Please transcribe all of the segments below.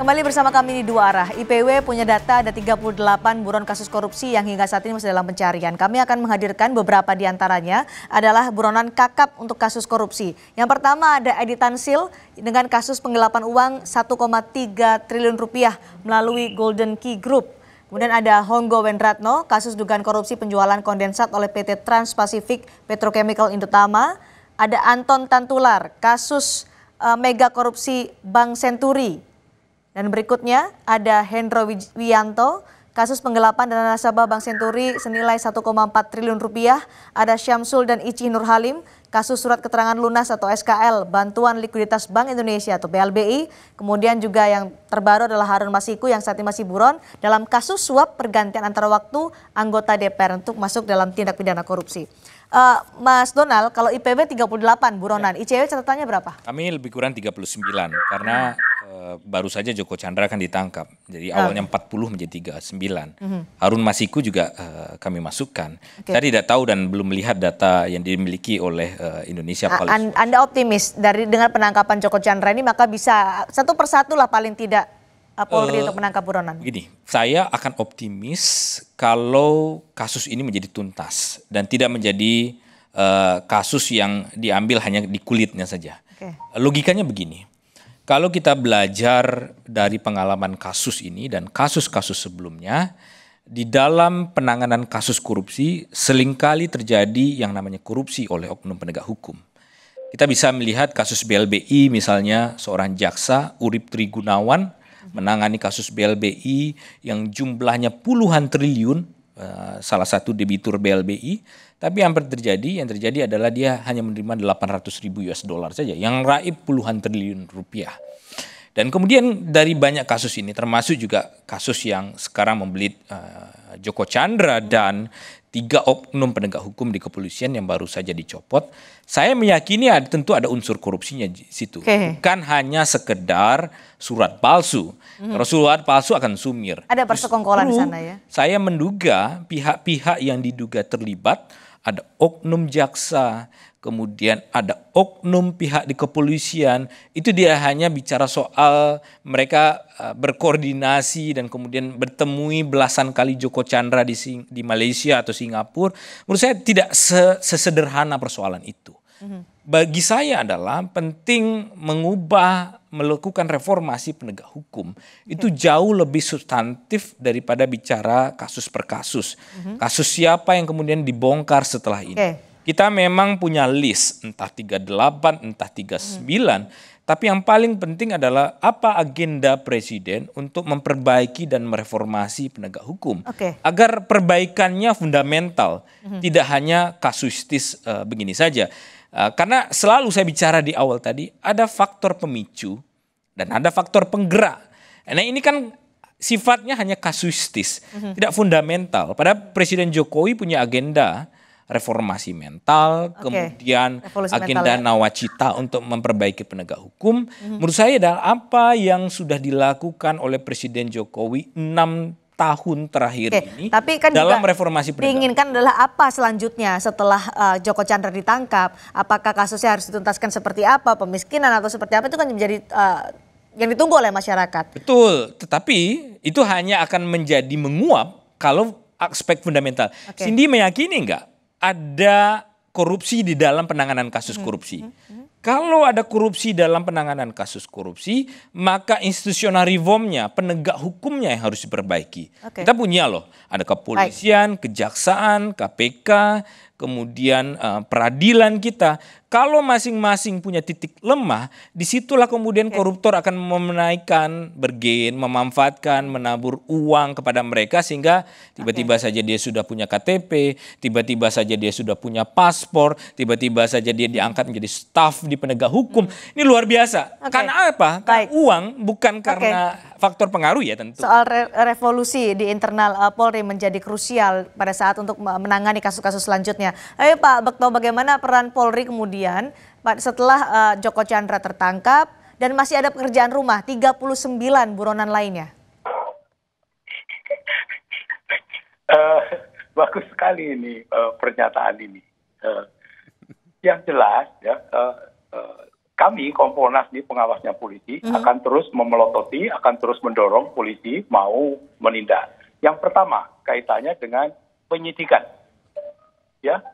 Kembali bersama kami di dua arah. IPW punya data ada 38 buron kasus korupsi yang hingga saat ini masih dalam pencarian. Kami akan menghadirkan beberapa di antaranya adalah buronan kakap untuk kasus korupsi. Yang pertama ada Edi Tansil dengan kasus penggelapan uang 1,3 triliun rupiah melalui Golden Key Group. Kemudian ada Honggo Wendratno, kasus dugaan korupsi penjualan kondensat oleh PT Trans-Pacific Petrochemical Indotama. Ada Anton Tantular, kasus eh, mega korupsi Bank Senturi dan berikutnya ada Hendro Wianto kasus penggelapan dana nasabah Bank Senturi senilai 1,4 triliun rupiah. Ada Syamsul dan Ici Nur Halim, kasus surat keterangan lunas atau SKL, Bantuan Likuiditas Bank Indonesia atau BLBI. Kemudian juga yang terbaru adalah Harun Masiku yang saat ini masih buron dalam kasus suap pergantian antara waktu anggota DPR untuk masuk dalam tindak pidana korupsi. Uh, Mas Donald, kalau IPB 38 buronan, ya. ICW catatannya berapa? Kami lebih kurang 39 karena Eh, baru saja Joko Chandra kan ditangkap. Jadi ah. awalnya empat 40 menjadi 39. Mm -hmm. Harun Masiku juga uh, kami masukkan. Okay. Saya tidak tahu dan belum melihat data yang dimiliki oleh uh, Indonesia. A An Anda optimis dari dengan penangkapan Joko Chandra ini maka bisa satu persatu lah paling tidak Polri uh, untuk menangkap buronan? Gini, saya akan optimis kalau kasus ini menjadi tuntas dan tidak menjadi uh, kasus yang diambil hanya di kulitnya saja. Okay. Logikanya begini, kalau kita belajar dari pengalaman kasus ini dan kasus-kasus sebelumnya, di dalam penanganan kasus korupsi selingkali terjadi yang namanya korupsi oleh oknum penegak hukum. Kita bisa melihat kasus BLBI misalnya seorang jaksa Urip Trigunawan menangani kasus BLBI yang jumlahnya puluhan triliun, eh, salah satu debitur BLBI tapi yang terjadi, yang terjadi adalah dia hanya menerima 800 ribu US dollar saja, yang raib puluhan triliun rupiah. Dan kemudian dari banyak kasus ini, termasuk juga kasus yang sekarang membelit uh, Joko Chandra dan tiga oknum penegak hukum di kepolisian yang baru saja dicopot, saya meyakini ada, tentu ada unsur korupsinya di situ. Okay. Bukan hanya sekedar surat palsu. Mm. Kalau surat palsu akan sumir. Ada persekongkolan di sana ya. Saya menduga pihak-pihak yang diduga terlibat ada oknum jaksa, kemudian ada oknum pihak di kepolisian, itu dia hanya bicara soal mereka e, berkoordinasi dan kemudian bertemui belasan kali Joko Chandra di, Sing di Malaysia atau Singapura. Menurut saya tidak sesederhana persoalan itu. Mm -hmm bagi saya adalah penting mengubah melakukan reformasi penegak hukum itu hmm. jauh lebih substantif daripada bicara kasus per kasus. Hmm. Kasus siapa yang kemudian dibongkar setelah ini. Okay. Kita memang punya list entah 38 entah 39 hmm. tapi yang paling penting adalah apa agenda presiden untuk memperbaiki dan mereformasi penegak hukum okay. agar perbaikannya fundamental hmm. tidak hanya kasustis uh, eh, begini saja. Eh, karena selalu saya bicara di awal tadi, ada faktor pemicu dan ada faktor penggerak. Nah ini kan sifatnya hanya kasuistis, mm-hmm. tidak fundamental. Pada Presiden Jokowi punya agenda reformasi mental, okay. kemudian Revolusi agenda mental, ya. nawacita untuk memperbaiki penegak hukum. Mm-hmm. Menurut saya adalah apa yang sudah dilakukan oleh Presiden Jokowi enam tahun terakhir okay. ini tapi kan dalam reformasi Diinginkan adalah apa selanjutnya setelah uh, Joko Chandra ditangkap? Apakah kasusnya harus dituntaskan seperti apa? Pemiskinan atau seperti apa itu kan menjadi uh, yang ditunggu oleh masyarakat. Betul, tetapi itu hanya akan menjadi menguap kalau aspek fundamental. Okay. Cindy meyakini enggak ada korupsi di dalam penanganan kasus hmm, korupsi? Hmm. hmm, hmm. Kalau ada korupsi dalam penanganan kasus korupsi, maka institusional reformnya, penegak hukumnya yang harus diperbaiki. Okay. Kita punya loh, ada kepolisian, Baik. kejaksaan, KPK, kemudian uh, peradilan kita. Kalau masing-masing punya titik lemah, disitulah kemudian koruptor akan memenaikan, bergen, memanfaatkan, menabur uang kepada mereka sehingga tiba-tiba okay. saja dia sudah punya KTP, tiba-tiba saja dia sudah punya paspor, tiba-tiba saja dia diangkat menjadi staf di penegak hukum. Hmm. Ini luar biasa. Okay. Karena apa? Karena uang bukan karena okay faktor pengaruh ya tentu. Soal re revolusi di internal uh, Polri menjadi krusial pada saat untuk menangani kasus-kasus selanjutnya. Ayo Pak Bekto, bagaimana peran Polri kemudian Pak setelah uh, Joko Chandra tertangkap dan masih ada pekerjaan rumah 39 buronan lainnya? Uh, bagus sekali ini uh, pernyataan ini. Uh, yang jelas ya uh, uh, kami Kompolnas di pengawasnya polisi hmm. akan terus memelototi, akan terus mendorong polisi mau menindak. Yang pertama kaitannya dengan penyidikan, ya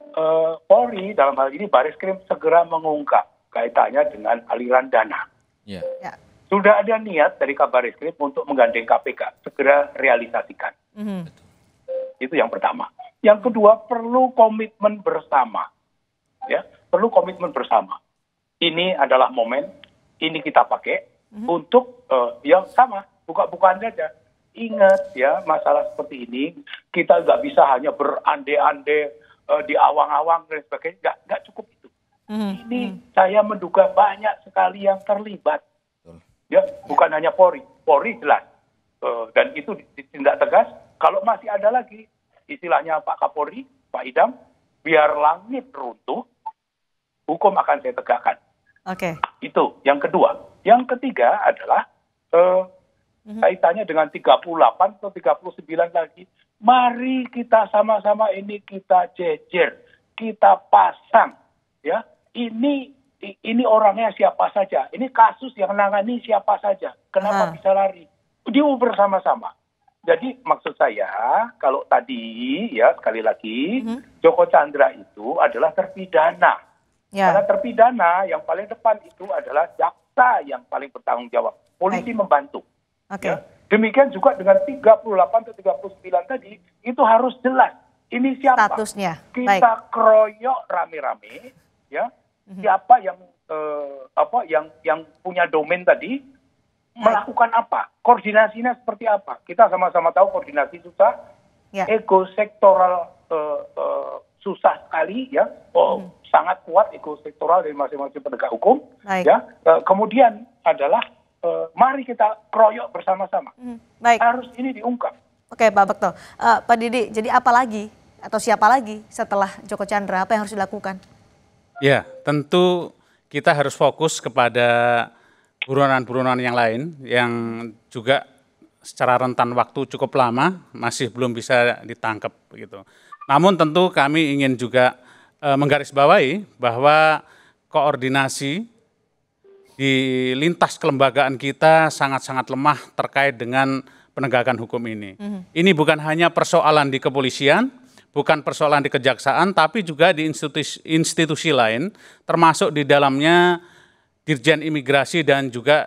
e, Polri dalam hal ini Baris Krim segera mengungkap kaitannya dengan aliran dana. Yeah. Yeah. Sudah ada niat dari Kabar Krim untuk menggandeng KPK, segera realisasikan. Mm -hmm. Itu yang pertama. Yang kedua perlu komitmen bersama, ya perlu komitmen bersama ini adalah momen, ini kita pakai mm -hmm. untuk uh, eh, yang sama, buka-bukaan saja. Ingat ya, masalah seperti ini, kita nggak bisa hanya berande-ande uh, di awang-awang dan sebagainya, nggak, nggak cukup itu. Mm -hmm. Ini mhm. saya menduga banyak sekali yang terlibat. Mm Ya, bukan hanya Polri, Polri jelas. Uh, dan itu ditindak tegas, kalau masih ada lagi, istilahnya Pak Kapolri, Pak Idam, biar langit runtuh, hukum akan saya tegakkan. Oke. Okay. Itu yang kedua. Yang ketiga adalah eh, mm-hmm. kaitannya dengan 38 atau 39 lagi. Mari kita sama-sama ini kita jejer, kita pasang, ya. Ini ini orangnya siapa saja, ini kasus yang nangani siapa saja, kenapa ha. bisa lari? Diuber sama sama Jadi maksud saya kalau tadi ya sekali lagi mm-hmm. Joko Chandra itu adalah terpidana Ya. karena terpidana yang paling depan itu adalah jaksa yang paling bertanggung jawab polisi Baik. membantu okay. ya. demikian juga dengan 38 atau 39 tadi itu harus jelas ini siapa statusnya Baik. kita keroyok rame-rame ya mhm. siapa yang eh, apa yang yang punya domain tadi Baik. melakukan apa koordinasinya seperti apa kita sama-sama tahu koordinasi susah ya. ego sektoral eh, eh, susah sekali ya oh, hmm sangat kuat ego sektoral dari masing-masing penegak hukum. Baik. Ya, e, kemudian adalah e, mari kita kroyok bersama-sama. Hmm, baik. Harus ini diungkap. Oke, Pak Bekto. E, Pak Didi, jadi apa lagi atau siapa lagi setelah Joko Chandra? Apa yang harus dilakukan? Ya, tentu kita harus fokus kepada buronan-buronan yang lain yang juga secara rentan waktu cukup lama masih belum bisa ditangkap gitu. Namun tentu kami ingin juga Eh, menggarisbawahi bahwa koordinasi di lintas kelembagaan kita sangat-sangat lemah terkait dengan penegakan hukum ini. Mm-hmm. Ini bukan hanya persoalan di kepolisian, bukan persoalan di kejaksaan, tapi juga di institusi, institusi lain, termasuk di dalamnya Dirjen Imigrasi dan juga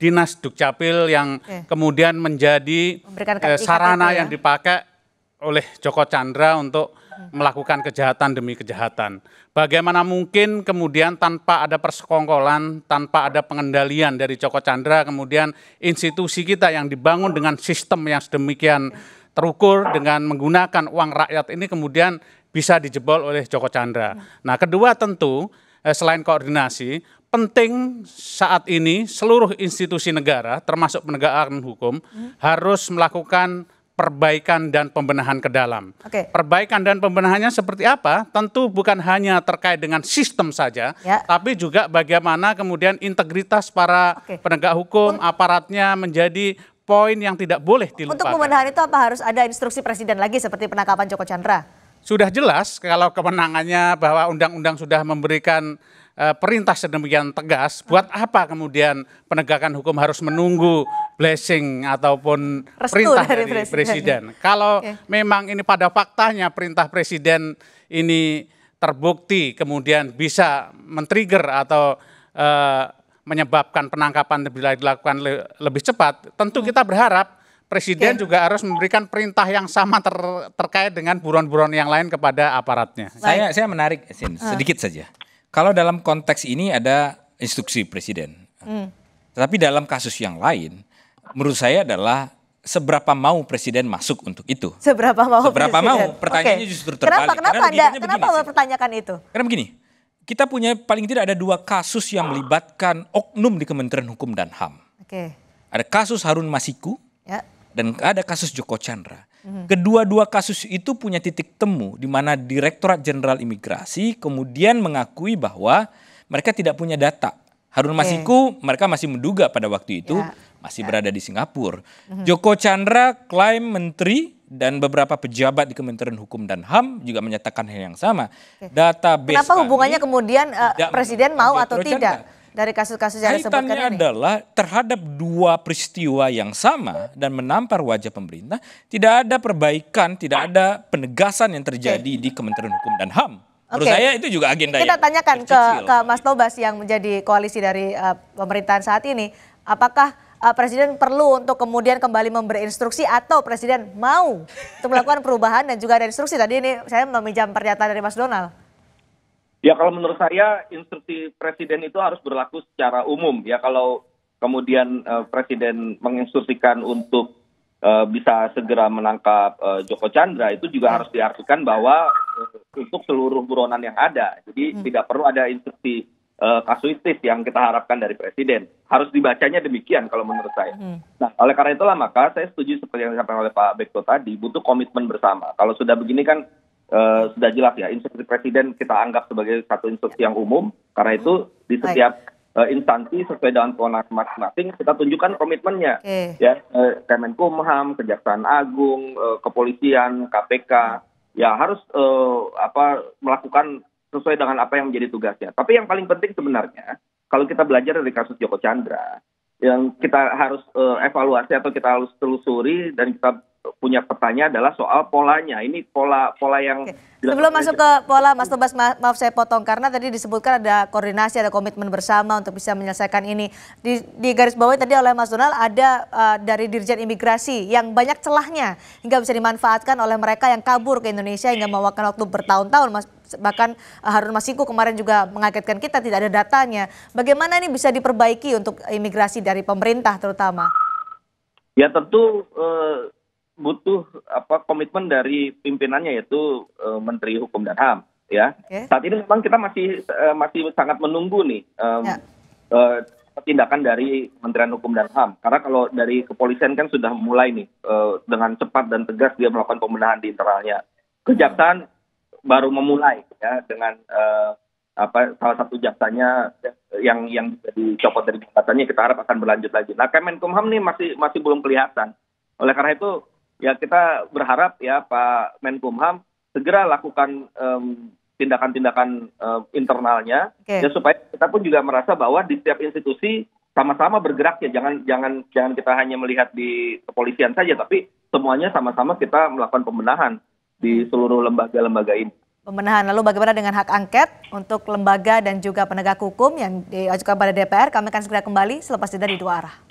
Dinas Dukcapil yang okay. kemudian menjadi eh, sarana yang ya. dipakai oleh Joko Chandra untuk melakukan kejahatan demi kejahatan. Bagaimana mungkin kemudian tanpa ada persekongkolan, tanpa ada pengendalian dari Joko Chandra, kemudian institusi kita yang dibangun dengan sistem yang sedemikian terukur dengan menggunakan uang rakyat ini kemudian bisa dijebol oleh Joko Chandra. Nah, kedua tentu eh, selain koordinasi, penting saat ini seluruh institusi negara termasuk penegakan hukum harus melakukan perbaikan dan pembenahan ke dalam. Okay. Perbaikan dan pembenahannya seperti apa? Tentu bukan hanya terkait dengan sistem saja, ya. tapi juga bagaimana kemudian integritas para okay. penegak hukum, aparatnya menjadi poin yang tidak boleh dilupakan. Untuk pembenahan itu apa harus ada instruksi presiden lagi seperti penangkapan Joko Chandra? Sudah jelas kalau kewenangannya bahwa undang-undang sudah memberikan eh, perintah sedemikian tegas, buat apa kemudian penegakan hukum harus menunggu blessing ataupun Restu perintah dari, dari presiden. presiden. Kalau okay. memang ini pada faktanya perintah presiden ini terbukti kemudian bisa men-trigger atau uh, menyebabkan penangkapan dilakukan lebih cepat, tentu hmm. kita berharap Presiden okay. juga harus memberikan perintah yang sama ter, terkait dengan buron-buron yang lain kepada aparatnya. Saya saya menarik Sin, ah. sedikit saja. Kalau dalam konteks ini ada instruksi presiden. Hmm. Tetapi dalam kasus yang lain menurut saya adalah seberapa mau presiden masuk untuk itu. Seberapa mau Seberapa presiden. mau, pertanyaannya okay. justru terbalik. Kenapa, kenapa, Karena anda, kenapa begini, pertanyakan itu? Karena begini, kita punya paling tidak ada dua kasus yang melibatkan oknum di Kementerian Hukum dan HAM. Oke. Okay. Ada kasus Harun Masiku ya. dan ada kasus Joko Chandra. Kedua-dua kasus itu punya titik temu di mana Direktorat Jenderal Imigrasi kemudian mengakui bahwa mereka tidak punya data. Harun okay. Masiku mereka masih menduga pada waktu itu yeah masih ya. berada di Singapura. Mm-hmm. Joko Chandra klaim menteri dan beberapa pejabat di Kementerian Hukum dan HAM juga menyatakan hal yang sama. Oke. Database Kenapa hubungannya kemudian uh, presiden mau atau tidak Chandra. dari kasus-kasus yang disebutkan ini? adalah terhadap dua peristiwa yang sama dan menampar wajah pemerintah, tidak ada perbaikan, tidak ada penegasan yang terjadi okay. di Kementerian Hukum dan HAM. Menurut okay. saya itu juga agenda Kita tanyakan ke, ke Mas Tobas yang menjadi koalisi dari uh, pemerintahan saat ini. Apakah uh, Presiden perlu untuk kemudian kembali memberi instruksi atau Presiden mau untuk melakukan perubahan dan juga ada instruksi. Tadi ini saya meminjam pernyataan dari Mas Donald. Ya kalau menurut saya instruksi Presiden itu harus berlaku secara umum ya kalau kemudian uh, Presiden menginstruksikan untuk uh, bisa segera menangkap uh, Joko Chandra itu juga harus diartikan bahwa uh, untuk seluruh buronan yang ada. Jadi hmm. tidak perlu ada instruksi uh, kasuistis yang kita harapkan dari presiden. Harus dibacanya demikian kalau menurut saya. Hmm. Nah, oleh karena itulah maka saya setuju seperti yang disampaikan oleh Pak Bekto tadi, butuh komitmen bersama. Kalau sudah begini kan uh, sudah jelas ya, instruksi presiden kita anggap sebagai satu instruksi yang umum. Karena itu hmm. di setiap uh, instansi sesuai dengan kewenangan masing-masing kita tunjukkan komitmennya okay. ya uh, Kemenkumham, Kejaksaan Agung, uh, Kepolisian, KPK ya harus uh, apa melakukan sesuai dengan apa yang menjadi tugasnya. Tapi yang paling penting sebenarnya kalau kita belajar dari kasus Joko Chandra yang kita harus uh, evaluasi atau kita harus telusuri dan kita punya petanya adalah soal polanya. Ini pola pola yang Oke. sebelum masuk ke pola Mas Tobas ma maaf saya potong karena tadi disebutkan ada koordinasi, ada komitmen bersama untuk bisa menyelesaikan ini. Di, di garis bawah tadi oleh Mas Donald ada uh, dari Dirjen Imigrasi yang banyak celahnya hingga bisa dimanfaatkan oleh mereka yang kabur ke Indonesia hingga memakan waktu bertahun-tahun Mas bahkan eh, Harun Masiku kemarin juga mengagetkan kita tidak ada datanya. Bagaimana ini bisa diperbaiki untuk imigrasi dari pemerintah terutama? Ya tentu eh, butuh apa komitmen dari pimpinannya yaitu e, Menteri Hukum dan HAM ya. Okay. Saat ini memang kita masih e, masih sangat menunggu nih e, ya. e, tindakan dari Kementerian Hukum dan HAM. Karena kalau dari kepolisian kan sudah mulai nih e, dengan cepat dan tegas dia melakukan pembenahan di internalnya. Kejaksaan hmm. baru memulai ya dengan e, apa salah satu jaksanya ya, yang yang dicopot dari jabatannya kita harap akan berlanjut lagi. Nah Kemenkumham nih masih masih belum kelihatan. Oleh karena itu ya kita berharap ya Pak Menkumham segera lakukan tindakan-tindakan um, internalnya okay. ya supaya kita pun juga merasa bahwa di setiap institusi sama-sama bergerak ya jangan jangan jangan kita hanya melihat di kepolisian saja tapi semuanya sama-sama kita melakukan pembenahan di seluruh lembaga-lembaga ini. Pembenahan lalu bagaimana dengan hak angket untuk lembaga dan juga penegak hukum yang diajukan pada DPR kami akan segera kembali selepas jeda di dua arah.